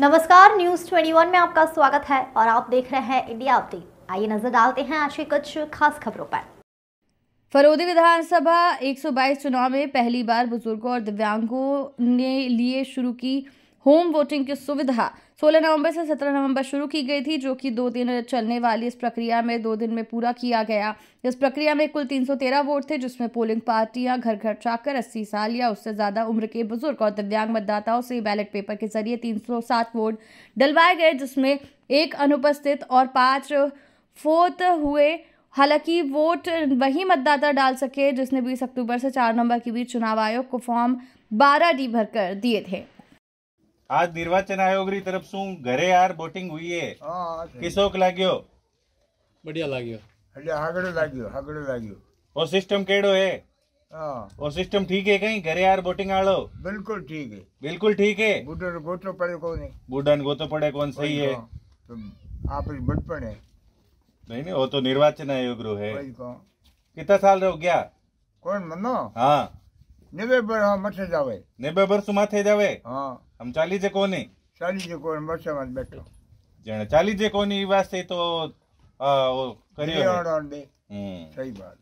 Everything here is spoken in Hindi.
नमस्कार न्यूज 21 में आपका स्वागत है और आप देख रहे हैं इंडिया अपडेट आइए नजर डालते हैं आज की कुछ खास खबरों पर फरोदी विधानसभा 122 चुनाव में पहली बार बुजुर्गों और दिव्यांगों ने लिए शुरू की होम वोटिंग की सुविधा 16 नवंबर से 17 नवंबर शुरू की गई थी जो कि दो दिन चलने वाली इस प्रक्रिया में दो दिन में पूरा किया गया इस प्रक्रिया में कुल 313 वोट थे जिसमें पोलिंग पार्टियां घर घर जाकर अस्सी साल या उससे ज़्यादा उम्र के बुजुर्ग और दिव्यांग मतदाताओं से बैलेट पेपर के जरिए 307 वोट डलवाए गए जिसमें एक अनुपस्थित और पाँच फोर्थ हुए हालांकि वोट वही मतदाता डाल सके जिसने 20 अक्टूबर से 4 नवंबर के बीच चुनाव आयोग को फॉर्म 12 डी भरकर दिए थे आज निर्वाचन आयोग री तरफ सु घरे यार ઘરે हुई है हाँ, किसोक लागियो बढ़िया लागियो अरे हागड़ो लागियो हागड़ो लागियो લાગ્યો सिस्टम केडो है हां वो सिस्टम ठीक है कहीं घरे यार बोटिंग आलो बिल्कुल ठीक है बिल्कुल ठीक है बूढ़न गोतो पड़े कौन है बूढ़न गोतो पड़े कौन सही है हाँ, तो आप बचपन है नहीं नहीं वो तो निर्वाचन आयोग रो है कितना साल रह गया कौन मनो हां નબે ભર મઠે જાવે નબે ભર માથે જાવે હા આમ ચાલી જે કોની ચાલી જે કોની મઠે માં બેઠો જણે ચાલી જે કોની વાસ્તે તો કર્યો હમ સહી વાત